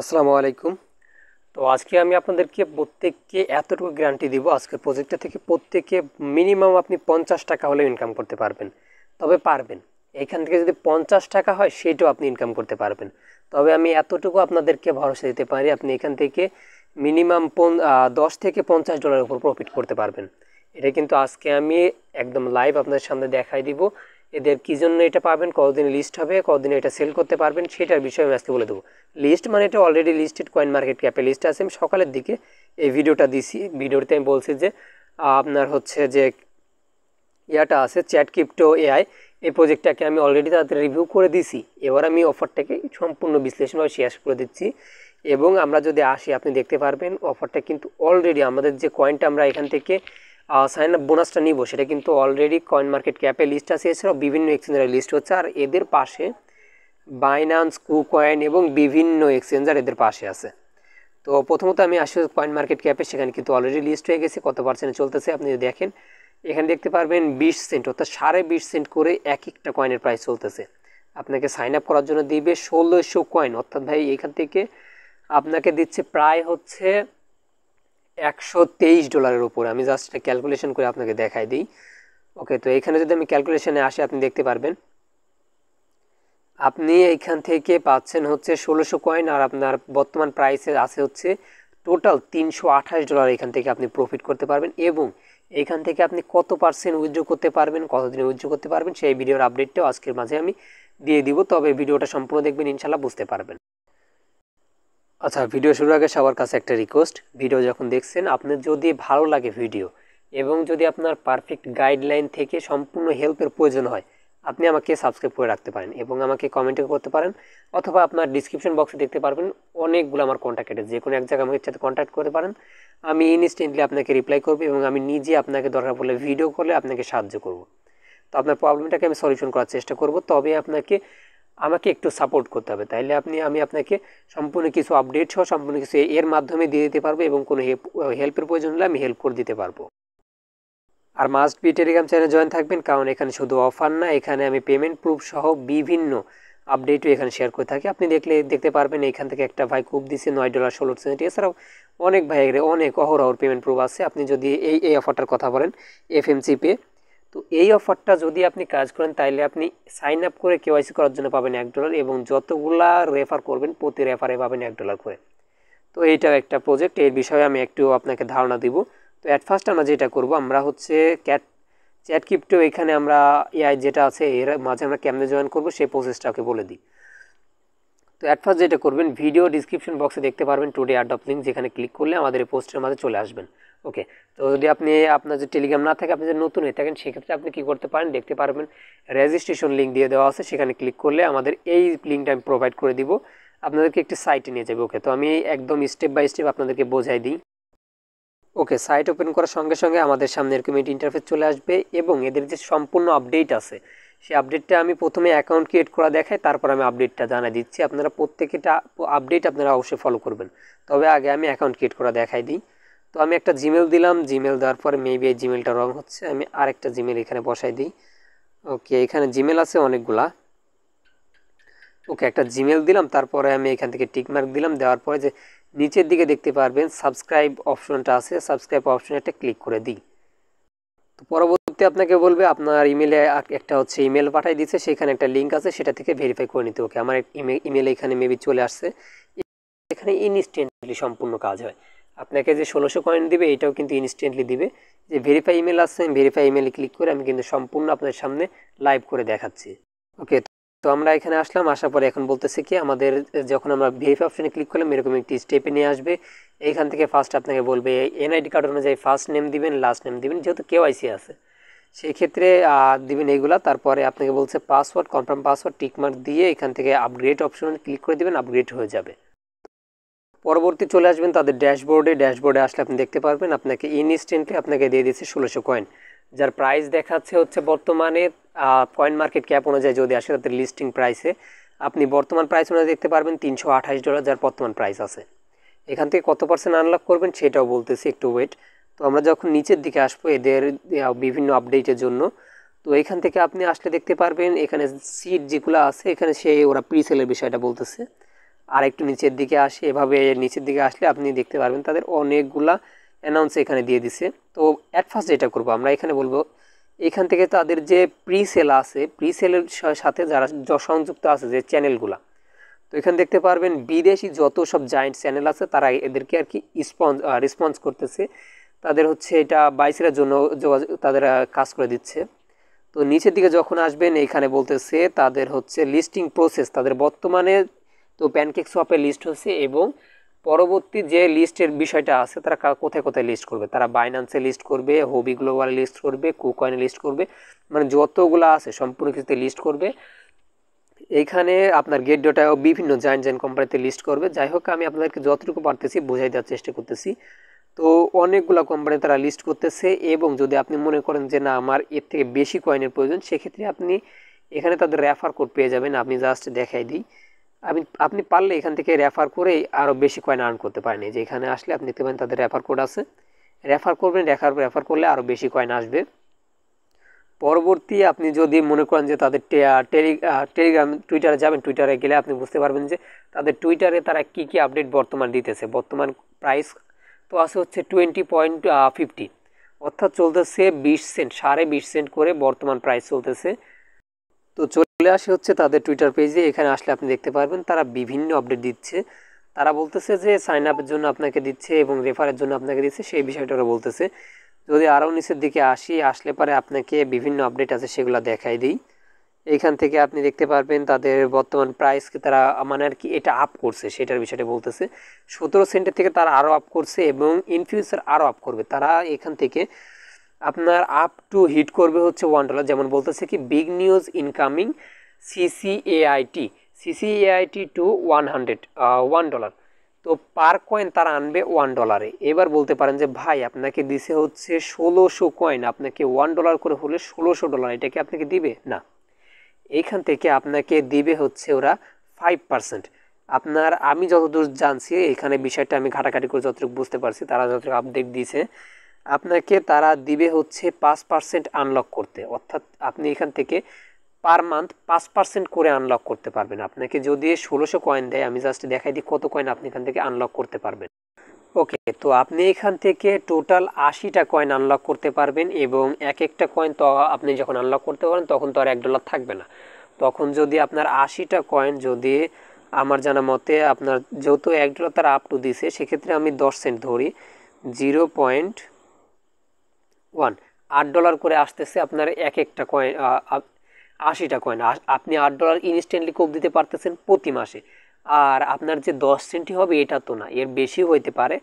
আসসালামু আলাইকুম তো আজকে আমি আপনাদেরকে প্রত্যেককে এতটুকু গ্যারান্টি দিব আজকের প্রজেক্টটা থেকে প্রত্যেকে মিনিমাম আপনি পঞ্চাশ টাকা হলেও ইনকাম করতে পারবেন তবে পারবেন এখান থেকে যদি পঞ্চাশ টাকা হয় সেটাও আপনি ইনকাম করতে পারবেন তবে আমি এতটুকু আপনাদেরকে ভরসা দিতে পারি আপনি এখান থেকে মিনিমাম পন দশ থেকে পঞ্চাশ ডলারের উপর প্রফিট করতে পারবেন এটা কিন্তু আজকে আমি একদম লাইভ আপনাদের সামনে দেখাই দিব এদের কী জন্য এটা পাবেন কতদিন লিস্ট হবে কতদিন এটা সেল করতে পারবেন সেটার বিষয়ে আমি আজকে বলে দেবো লিস্ট মানে এটা অলরেডি লিস্টেড কয়েন মার্কেট ক্যাপে লিস্ট আছে আমি সকালের দিকে এই ভিডিওটা দিছি ভিডিওতে আমি বলছি যে আপনার হচ্ছে যে ইয়াটা আছে চ্যাট ক্রিপ্টো এআই এই প্রজেক্টটাকে আমি অলরেডি তাদের রিভিউ করে দিছি এবার আমি অফারটাকে সম্পূর্ণ বিশ্লেষণভাবে শেয়ার করে দিচ্ছি এবং আমরা যদি আসি আপনি দেখতে পারবেন অফারটা কিন্তু অলরেডি আমাদের যে কয়েনটা আমরা এখান থেকে সাইন আপ বোনাসটা নিব সেটা কিন্তু অলরেডি কয়েন মার্কেট ক্যাপে লিস্ট আছে এছাড়াও বিভিন্ন এক্সচেঞ্জারে লিস্ট হচ্ছে আর এদের পাশে বাইনান্স কুকয়েন এবং বিভিন্ন এক্সচেঞ্জার এদের পাশে আছে তো প্রথমত আমি আসি কয়েন মার্কেট ক্যাপে সেখানে কিন্তু অলরেডি লিস্ট হয়ে গেছে কত পার্সেন্ট চলতেছে আপনি দেখেন এখানে দেখতে পারবেন বিশ সেন্ট অর্থাৎ সাড়ে বিশ সেন্ট করে এক একটা কয়েনের প্রাইস চলতেছে আপনাকে সাইন আপ করার জন্য দিবে ষোলোশো কয়েন অর্থাৎ ভাই এখান থেকে আপনাকে দিচ্ছে প্রায় হচ্ছে একশো তেইশ ডলারের উপরে আমি জাস্ট এটা ক্যালকুলেশন করে আপনাকে দেখাই দিই ওকে তো এখানে যদি আমি ক্যালকুলেশনে আসি আপনি দেখতে পারবেন আপনি এইখান থেকে পাচ্ছেন হচ্ছে ষোলোশো কয়েন আর আপনার বর্তমান প্রাইসে আছে হচ্ছে টোটাল তিনশো আঠাশ ডলার এখান থেকে আপনি প্রফিট করতে পারবেন এবং এখান থেকে আপনি কত পার্সেন্ট উইথড্র করতে পারবেন কতদিনে উইথড্র করতে পারবেন সেই ভিডিওর আপডেটটাও আজকের মাঝে আমি দিয়ে দিব তবে ভিডিওটা সম্পূর্ণ দেখবেন ইনশাল্লাহ বুঝতে পারবেন আচ্ছা ভিডিও শুরুর আগে সবার কাছে একটা রিকোয়েস্ট ভিডিও যখন দেখছেন আপনার যদি ভালো লাগে ভিডিও এবং যদি আপনার পারফেক্ট গাইডলাইন থেকে সম্পূর্ণ হেল্পের প্রয়োজন হয় আপনি আমাকে সাবস্ক্রাইব করে রাখতে পারেন এবং আমাকে কমেন্টও করতে পারেন অথবা আপনার ডিসক্রিপশন বক্সে দেখতে পারবেন অনেকগুলো আমার কন্ট্যাক্ট আছে যে কোনো এক জায়গায় আমার সাথে কন্ট্যাক্ট করতে পারেন আমি ইনস্ট্যান্টলি আপনাকে রিপ্লাই করবো এবং আমি নিজে আপনাকে দরকার পড়লে ভিডিও করলে আপনাকে সাহায্য করব তো আপনার প্রবলেমটাকে আমি সলিউশন করার চেষ্টা করব তবে আপনাকে আমাকে একটু সাপোর্ট করতে হবে তাহলে আপনি আমি আপনাকে সম্পূর্ণ কিছু আপডেট সহ সম্পূর্ণ কিছু এর মাধ্যমে দিয়ে দিতে পারবো এবং কোনো হেল্পের প্রয়োজন হলে আমি হেল্প করে দিতে পারবো আর must be Telegram channel join থাকবেন কারণ এখানে শুধু অফার না এখানে আমি পেমেন্ট প্রুফ সহ বিভিন্ন আপডেটও এখানে শেয়ার করে থাকি আপনি দেখলে দেখতে পারবেন এখান থেকে একটা ভাই খুব দিচ্ছে নয় ডলার ষোলো সেন্ট এছাড়াও অনেক ভাই অনেক অহরহর পেমেন্ট প্রুফ আছে আপনি যদি এই এই অফারটার কথা বলেন এফএমসি পে তো এই অফারটা যদি আপনি কাজ করেন তাহলে আপনি সাইন আপ করে কেওয়াইসি করার জন্য পাবেন এক ডলার এবং যতগুলা রেফার করবেন প্রতি রেফারে পাবেন এক ডলার করে তো এইটাও একটা প্রজেক্ট এর বিষয়ে আমি একটু আপনাকে ধারণা দিব তো অ্যাট ফার্স্ট আমরা যেটা করব আমরা হচ্ছে ক্যাট চ্যাট কিপ্টো এখানে আমরা এআই যেটা আছে এর মাঝে আমরা কেমনে জয়েন করব সেই প্রসেসটাকে বলে দিই তো অ্যাট ফার্স্ট যেটা করবেন ভিডিও ডিসক্রিপশন বক্সে দেখতে পারবেন টুডে অ্যাড অফ লিঙ্ক যেখানে ক্লিক করলে আমাদের এই পোস্টের মাঝে চলে আসবেন ওকে তো যদি আপনি আপনার যে টেলিগ্রাম না থাকে আপনি যদি নতুন হয়ে থাকেন সেক্ষেত্রে আপনি কী করতে পারেন দেখতে পারবেন রেজিস্ট্রেশন লিঙ্ক দিয়ে দেওয়া আছে সেখানে ক্লিক করলে আমাদের এই লিঙ্কটা আমি প্রোভাইড করে দিব আপনাদেরকে একটি সাইটে নিয়ে যাবে ওকে তো আমি একদম স্টেপ বাই স্টেপ আপনাদেরকে বোঝাই দিই ওকে সাইট ওপেন করার সঙ্গে সঙ্গে আমাদের সামনে এরকম একটি ইন্টারফেস চলে আসবে এবং এদের যে সম্পূর্ণ আপডেট আছে সেই আপডেটটা আমি প্রথমে অ্যাকাউন্ট ক্রিয়েট করা দেখাই তারপর আমি আপডেটটা জানাই দিচ্ছি আপনারা প্রত্যেকটা আপডেট আপনারা অবশ্যই ফলো করবেন তবে আগে আমি অ্যাকাউন্ট ক্রিয়েট করা দেখাই দিই তো আমি একটা জিমেল দিলাম জিমেল দেওয়ার পরে মেবি এই জিমেলটা রং হচ্ছে আমি আরেকটা জিমেল এখানে বসাই দিই ওকে এখানে জিমেল আছে অনেকগুলা ওকে একটা জিমেল দিলাম তারপরে আমি এখান থেকে টিকমার্ক দিলাম দেওয়ার পরে যে নিচের দিকে দেখতে পারবেন সাবস্ক্রাইব অপশনটা আছে সাবস্ক্রাইব অপশনে একটা ক্লিক করে দিই তো পরবর্তীতে আপনাকে বলবে আপনার ইমেলে একটা হচ্ছে ইমেল পাঠাই দিচ্ছে সেখানে একটা লিঙ্ক আছে সেটা থেকে ভেরিফাই করে নিতে ওকে আমার ইমেল এখানে মেবি চলে আসছে এখানে ইনস্ট্যান্টলি সম্পূর্ণ কাজ হয় আপনাকে যে ষোলোশো কয়েন দিবে এটাও কিন্তু ইনস্ট্যান্টলি দিবে যে ভেরিফাই ইমেল আসছে আমি ভেরিফাই ইমেলে ক্লিক করে আমি কিন্তু সম্পূর্ণ আপনাদের সামনে লাইভ করে দেখাচ্ছি ওকে তো আমরা এখানে আসলাম আসার পরে এখন বলতেছে কি আমাদের যখন আমরা ভেরিফাই অপশানে ক্লিক করলাম এরকম একটি স্টেপে নিয়ে আসবে এইখান থেকে ফার্স্ট আপনাকে বলবে এনআইডি কার্ড অনুযায়ী ফার্স্ট নেম দিবেন লাস্ট নেম দিবেন যেহেতু কেওয়াইসি আছে সেক্ষেত্রে দিবেন এইগুলা তারপরে আপনাকে বলছে পাসওয়ার্ড কনফার্ম পাসওয়ার্ড টিকমার্ক দিয়ে এখান থেকে আপগ্রেড অপশন ক্লিক করে দিবেন আপগ্রেড হয়ে যাবে পরবর্তী চলে আসবেন তাদের ড্যাশবোর্ডে ড্যাশবোর্ডে আসলে আপনি দেখতে পারবেন আপনাকে ইনস্ট্যান্টলি আপনাকে দিয়ে দিচ্ছে ষোলোশো কয়েন যার প্রাইস দেখাচ্ছে হচ্ছে বর্তমানে কয়েন মার্কেট ক্যাপ অনুযায়ী যদি আসে তাদের লিস্টিং প্রাইসে আপনি বর্তমান প্রাইস অনুযায়ী দেখতে পারবেন তিনশো আঠাশ ডলার যার বর্তমান প্রাইস আছে এখান থেকে কত পার্সেন্ট আনলক করবেন সেটাও বলতেছি একটু ওয়েট তো আমরা যখন নিচের দিকে আসবো এদের বিভিন্ন আপডেটের জন্য তো এখান থেকে আপনি আসলে দেখতে পারবেন এখানে সিট যেগুলো আছে এখানে সে ওরা প্রিসেলের বিষয়টা বলতেছে আর একটু নিচের দিকে আসে এভাবে নিচের দিকে আসলে আপনি দেখতে পারবেন তাদের অনেকগুলা অ্যানাউন্স এখানে দিয়ে দিছে তো অ্যাট ফার্স্ট যেটা করবো আমরা এখানে বলবো এখান থেকে তাদের যে প্রি সেল আছে প্রি সেলের সাথে যারা সংযুক্ত আছে যে চ্যানেলগুলা তো এখানে দেখতে পারবেন বিদেশি যত সব জায়েন্ট চ্যানেল আছে তারা এদেরকে আর কি স্পন্স রেসপন্স করতেছে তাদের হচ্ছে এটা বাইশের জন্য যোগাযোগ তাদের কাজ করে দিচ্ছে তো নিচের দিকে যখন আসবেন এখানে বলতেছে তাদের হচ্ছে লিস্টিং প্রসেস তাদের বর্তমানে তো প্যানকেক সোয়াপের লিস্ট হচ্ছে এবং পরবর্তী যে লিস্টের বিষয়টা আছে তারা কোথায় কোথায় লিস্ট করবে তারা বাইনান্সে লিস্ট করবে হবি গ্লোবাল লিস্ট করবে কুকয়েনে লিস্ট করবে মানে যতগুলো আছে সম্পূর্ণ কিছুতে লিস্ট করবে এইখানে আপনার গেট ডোটাও বিভিন্ন জায়েন্ট জায়েন্ট কোম্পানিতে লিস্ট করবে যাই হোক আমি আপনাদেরকে যতটুকু পারতেছি বোঝাই দেওয়ার চেষ্টা করতেছি তো অনেকগুলো কোম্পানি তারা লিস্ট করতেছে এবং যদি আপনি মনে করেন যে না আমার এর থেকে বেশি কয়েনের প্রয়োজন সেক্ষেত্রে আপনি এখানে তাদের রেফার কোড পেয়ে যাবেন আপনি জাস্ট দেখাই দিই আপনি আপনি পারলে এখান থেকে রেফার করেই আরও বেশি কয়েন আর্ন করতে পারেন যে এখানে আসলে আপনি দেখতে পারেন তাদের রেফার কোড আছে রেফার করবেন রেফার রেফার করলে আরও বেশি কয়েন আসবে পরবর্তী আপনি যদি মনে করেন যে তাদের টেলি টেলিগ্রাম টুইটারে যাবেন টুইটারে গেলে আপনি বুঝতে পারবেন যে তাদের টুইটারে তারা কি কি আপডেট বর্তমান দিতেছে বর্তমান প্রাইস তো আছে হচ্ছে টোয়েন্টি পয়েন্ট ফিফটি অর্থাৎ চলতেছে বিশ সেন্ট সাড়ে বিশ সেন্ট করে বর্তমান প্রাইস চলতেছে তো চলে আসে হচ্ছে তাদের টুইটার পেজে এখানে আসলে আপনি দেখতে পারবেন তারা বিভিন্ন আপডেট দিচ্ছে তারা বলতেছে যে সাইন আপের জন্য আপনাকে দিচ্ছে এবং রেফারের জন্য আপনাকে দিচ্ছে সেই বিষয়টা ওরা বলতেছে যদি আরও নিচের দিকে আসি আসলে পরে আপনাকে বিভিন্ন আপডেট আছে সেগুলো দেখাই দিই এইখান থেকে আপনি দেখতে পারবেন তাদের বর্তমান প্রাইসকে তারা মানে আর কি এটা আপ করছে সেটার বিষয়টা বলতেছে সতেরো সেন্টের থেকে তারা আরও আপ করছে এবং ইন ফিউচার আরও আপ করবে তারা এখান থেকে আপনার আপ টু হিট করবে হচ্ছে ওয়ান ডলার যেমন বলতেছে কি big news incoming CCAIT CCAIT to one hundred one dollar তো পার কয়েন তারা আনবে ওয়ান ডলারে এবার বলতে পারেন যে ভাই আপনাকে দিছে হচ্ছে ষোলোশো কয়েন আপনাকে ওয়ান ডলার করে হলে ষোলোশো ডলার এটাকে আপনাকে দিবে না এইখান থেকে আপনাকে দিবে হচ্ছে ওরা ফাইভ পার্সেন্ট আপনার আমি যতদূর জানছি এখানে বিষয়টা আমি ঘাটাঘাটি করে যতটুকু বুঝতে পারছি তারা যতটুকু আপডেট দিয়েছে আপনাকে তারা দিবে হচ্ছে পাঁচ পার্সেন্ট আনলক করতে অর্থাৎ আপনি এখান থেকে পার মান্থ পাঁচ পার্সেন্ট করে আনলক করতে পারবেন আপনাকে যদি ষোলোশো কয়েন দেয় আমি জাস্ট দেখাই দিই কত কয়েন আপনি এখান থেকে আনলক করতে পারবেন ওকে তো আপনি এখান থেকে টোটাল আশিটা কয়েন আনলক করতে পারবেন এবং এক একটা কয়েন তো আপনি যখন আনলক করতে পারেন তখন তো আর এক ডলার থাকবে না তখন যদি আপনার আশিটা কয়েন যদি আমার জানা মতে আপনার যেহেতু এক ডলার তারা আপ টু দিছে সেক্ষেত্রে আমি দশ সেন্ট ধরি জিরো পয়েন্ট ওয়ান আট ডলার করে আসতেছে আপনার এক একটা কয়েন আশিটা কয়েন আপনি আট ডলার ইনস্ট্যান্টলি কোপ দিতে পারতেছেন প্রতি মাসে আর আপনার যে দশ সেন্টি হবে এটা তো না এর বেশি হইতে পারে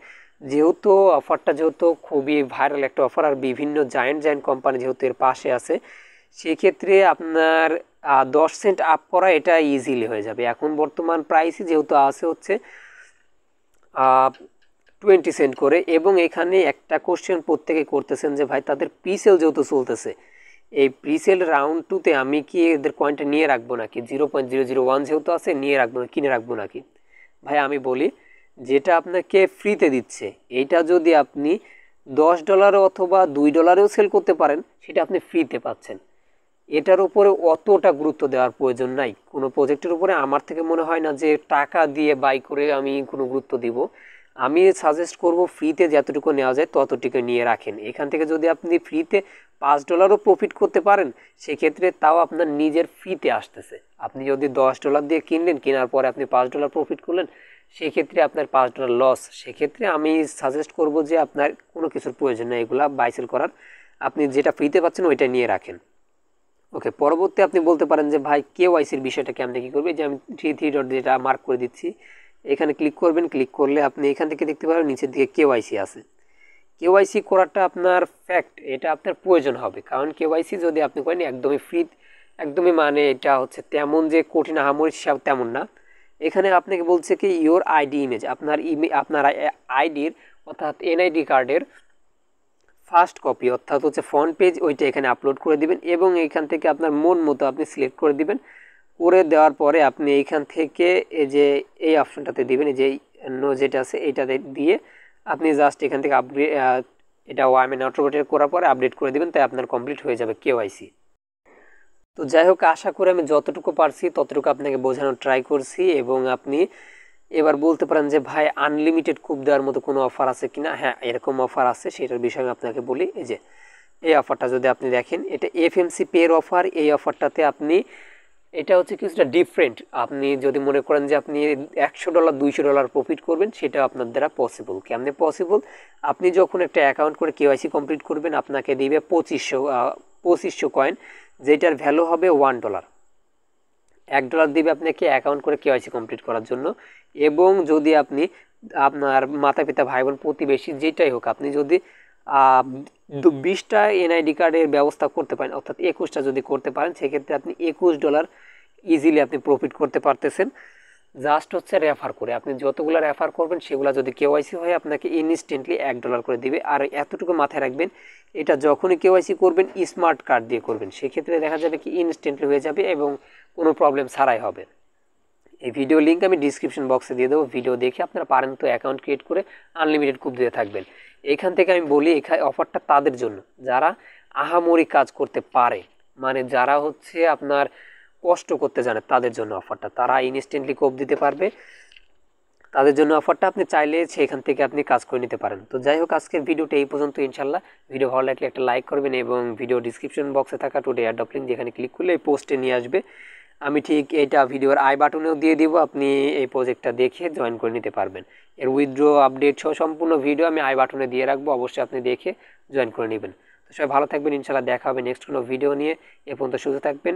যেহেতু অফারটা যেহেতু খুবই ভাইরাল একটা অফার আর বিভিন্ন জায়েন্ট জায়েন্ট কোম্পানি যেহেতু এর পাশে আছে সেক্ষেত্রে আপনার দশ সেন্ট আপ করা এটা ইজিলি হয়ে যাবে এখন বর্তমান প্রাইসই যেহেতু আছে হচ্ছে টোয়েন্টি সেন্ট করে এবং এখানে একটা কোশ্চেন প্রত্যেকে করতেছেন যে ভাই তাদের প্রিসেল যেহেতু চলতেছে এই প্রিসেল রাউন্ড টুতে আমি কি এদের কয়েনটা নিয়ে রাখবো নাকি zero point zero zero one যেহেতু আছে নিয়ে রাখবো না কিনে রাখবো নাকি ভাই আমি বলি যেটা আপনাকে ফ্রিতে দিচ্ছে এটা যদি আপনি দশ ডলার অথবা দুই ডলারেও সেল করতে পারেন সেটা আপনি ফ্রিতে পাচ্ছেন এটার উপরে অতটা গুরুত্ব দেওয়ার প্রয়োজন নাই কোনো প্রজেক্টের উপরে আমার থেকে মনে হয় না যে টাকা দিয়ে বাই করে আমি কোনো গুরুত্ব দিব আমি সাজেস্ট করব ফ্রিতে যতটুকু নেওয়া যায় ততটুকু নিয়ে রাখেন এখান থেকে যদি আপনি ফ্রিতে পাঁচ ডলারও প্রফিট করতে পারেন সেক্ষেত্রে তাও আপনার নিজের ফ্রিতে আসতেছে আপনি যদি দশ ডলার দিয়ে কিনলেন কেনার পরে আপনি পাঁচ ডলার প্রফিট করলেন সেক্ষেত্রে আপনার পাঁচ ডলার লস সেক্ষেত্রে আমি সাজেস্ট করব যে আপনার কোনো কিছুর প্রয়োজন নেই এগুলো বাইসেল করার আপনি যেটা ফ্রিতে পাচ্ছেন ওইটা নিয়ে রাখেন ওকে পরবর্তী আপনি বলতে পারেন যে ভাই কে ওয়াইসির বিষয়টা কেমন কী করবে যে আমি থ্রি থ্রি ডট যেটা মার্ক করে দিচ্ছি এখানে ক্লিক করবেন ক্লিক করলে আপনি এখান থেকে দেখতে পাবেন নিচের দিকে কে ওয়াইসি আছে কে ওয়াইসি করাটা আপনার ফ্যাক্ট এটা আপনার প্রয়োজন হবে কারণ কে ওয়াইসি যদি আপনি করেন একদমই ফ্রি একদমই মানে এটা হচ্ছে তেমন যে কঠিন আহামরি সব তেমন না এখানে আপনাকে বলছে কি ইওর আইডি ইমেজ আপনার ইমে আপনার আইডির অর্থাৎ এনআইডি কার্ডের ফার্স্ট কপি অর্থাৎ হচ্ছে ফ্রন্ট পেজ ওইটা এখানে আপলোড করে দিবেন এবং এখান থেকে আপনার মন মতো আপনি সিলেক্ট করে দিবেন করে দেওয়ার পরে আপনি এইখান থেকে এই যে এই অপশানটাতে দিবেন যে নো যেটা আছে এইটাতে দিয়ে আপনি জাস্ট এখান থেকে আপগ্রেড এটা ওয়াই মেন অটোমেটেড করার পরে আপডেট করে দেবেন তাই আপনার কমপ্লিট হয়ে যাবে কেওয়াইসি তো যাই হোক আশা করে আমি যতটুকু পারছি ততটুকু আপনাকে বোঝানোর ট্রাই করছি এবং আপনি এবার বলতে পারেন যে ভাই আনলিমিটেড কুপ দেওয়ার মতো কোনো অফার আছে কিনা হ্যাঁ এরকম অফার আছে সেটার বিষয়ে আমি আপনাকে বলি এই যে এই অফারটা যদি আপনি দেখেন এটা এফএমসি পের অফার এই অফারটাতে আপনি এটা হচ্ছে কিছুটা ডিফারেন্ট আপনি যদি মনে করেন যে আপনি একশো ডলার দুইশো ডলার প্রফিট করবেন সেটা আপনার দ্বারা পসিবল কেমনে পসিবল আপনি যখন একটা অ্যাকাউন্ট করে কেওয়াইসি কমপ্লিট করবেন আপনাকে দিবে পঁচিশশো পঁচিশশো কয়েন যেটার ভ্যালু হবে ওয়ান ডলার এক ডলার দিবে আপনাকে অ্যাকাউন্ট করে কেওয়াইসি কমপ্লিট করার জন্য এবং যদি আপনি আপনার মাতা পিতা ভাই বোন প্রতিবেশী যেটাই হোক আপনি যদি বিশটা এনআইডি কার্ডের ব্যবস্থা করতে পারেন অর্থাৎ একুশটা যদি করতে পারেন সেক্ষেত্রে আপনি একুশ ডলার ইজিলি আপনি প্রফিট করতে পারতেছেন জাস্ট হচ্ছে রেফার করে আপনি যতগুলো রেফার করবেন সেগুলো যদি কেওয়াইসি হয় আপনাকে ইনস্ট্যান্টলি এক ডলার করে দিবে আর এতটুকু মাথায় রাখবেন এটা যখনই কেওয়াইসি করবেন স্মার্ট কার্ড দিয়ে করবেন সেক্ষেত্রে দেখা যাবে কি ইনস্ট্যান্টলি হয়ে যাবে এবং কোনো প্রবলেম ছাড়াই হবে এই ভিডিও লিঙ্ক আমি ডিসক্রিপশন বক্সে দিয়ে দেবো ভিডিও দেখে আপনারা পারেন তো অ্যাকাউন্ট ক্রিয়েট করে আনলিমিটেড কুপ দিতে থাকবেন এখান থেকে আমি বলি এখানে অফারটা তাদের জন্য যারা আহামরি কাজ করতে পারে মানে যারা হচ্ছে আপনার কষ্ট করতে জানে তাদের জন্য অফারটা তারা ইনস্ট্যান্টলি কোপ দিতে পারবে তাদের জন্য অফারটা আপনি চাইলে সেখান থেকে আপনি কাজ করে নিতে পারেন তো যাই হোক আজকের ভিডিওটা এই পর্যন্ত ইনশাল্লাহ ভিডিও ভালো লাগলে একটা লাইক করবেন এবং ভিডিও ডিসক্রিপশন বক্সে থাকা টুডে অ্যাডপ্লিং যেখানে ক্লিক করলে এই পোস্টে নিয়ে আসবে আমি ঠিক এটা ভিডিওর আই বাটনেও দিয়ে দিব আপনি এই প্রজেক্টটা দেখে জয়েন করে নিতে পারবেন এর উইথড্রো আপডেট সহ সম্পূর্ণ ভিডিও আমি আই বাটনে দিয়ে রাখবো অবশ্যই আপনি দেখে জয়েন করে নেবেন তো সবাই ভালো থাকবেন ইনশাআল্লাহ দেখা হবে নেক্সট কোনো ভিডিও নিয়ে এ পর্যন্ত সুস্থ থাকবেন